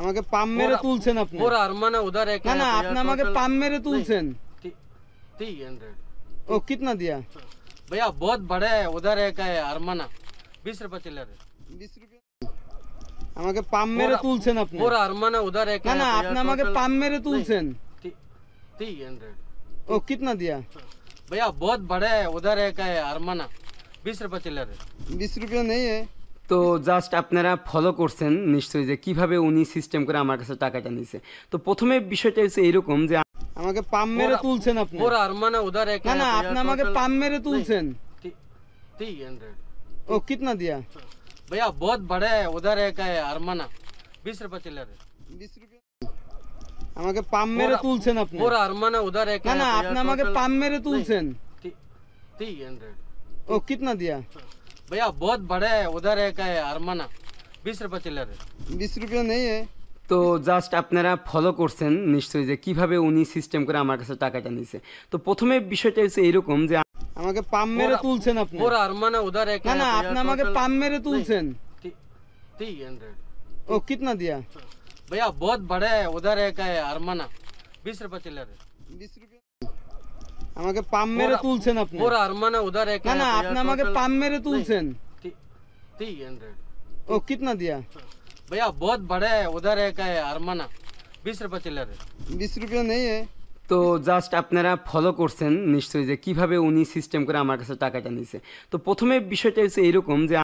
আমাকে পাম মেরে তুলছেন আপনি মোর আরমানা उधर है না না আপনি আমাকে পাম মেরে তুলছেন 300 ও कितना दिया भैया बहुत बड़ा है उधर है का है अरमाना 20 रुपए चिल्लर 20 रुपए আমাকে পাম মেরে তুলছেন আপনি মোর আরমানা उधर एक ना ना आपने আমাকে পাম মেরে তুলছেন 300 ओ कितना दिया भैया बहुत बड़ा है उधर है का है अरमाना 20 रुपए चिल्लर 20 रुपए नहीं है তো জাস্ট আপনারা ফলো করছেন নিশ্চয়ই যে কিভাবে উনি সিস্টেম করে আমার কাছে টাকাটা নিছে তো প্রথমে বিষয়টা হচ্ছে এরকম যে আমাকে পাম মেরে তুলছেন আপনি ওর মানে উধার এক না না আপনি মানে। আমাকে পাম মেরে তুলছেন 300 ও कितना दिया भैया बहुत बड़ा है उधर एक है মানে 20 रुपए चिल्लर 20 रुपए আমাকে পাম মেরে তুলছেন আপনি ওর মানে উধার এক না না আপনি আমাকে পাম মেরে তুলছেন 300 ও कितना दिया भैया बहुत बड़ा है उधर एक है अरमाना बीस रुपये चिल्लर है बीस रुपया नहीं है তো জাস্ট আপনারা ফলো করছেন নিশ্চয়ই যে কিভাবে উনি সিস্টেম করে আমার কাছে টাকাটা নিছে তো প্রথমে বিষয়টা হচ্ছে এরকম যে আমাকে পাম মেরে তুলছেন আপনি ওর আরমানা উধার এক না না আপনি আমাকে পাম মেরে তুলছেন 300 ও কিতনা দিয়া भैया बहुत बड़ा है उधर एक है अरमाना बीस রুপিয়া चिल्लर है बीस रुपये মানে আমাকে পাম মেরে তুলছেন আপনি ওর আর মানে উধার এক না না আপনি আমাকে পাম মেরে তুলছেন 300 ও कितना दिया भैया बहुत बड़ा है उधर एक है अरमाना বিশ রুপিয়া চিলার বিশ রুপিয়া নেই তো জাস্ট আপনারা ফলো করছেন নিশ্চয়ই যে কিভাবে উনি সিস্টেম করে আমার কাছে টাকাটা নিছে তো প্রথমে বিষয়টা হচ্ছে এরকম যে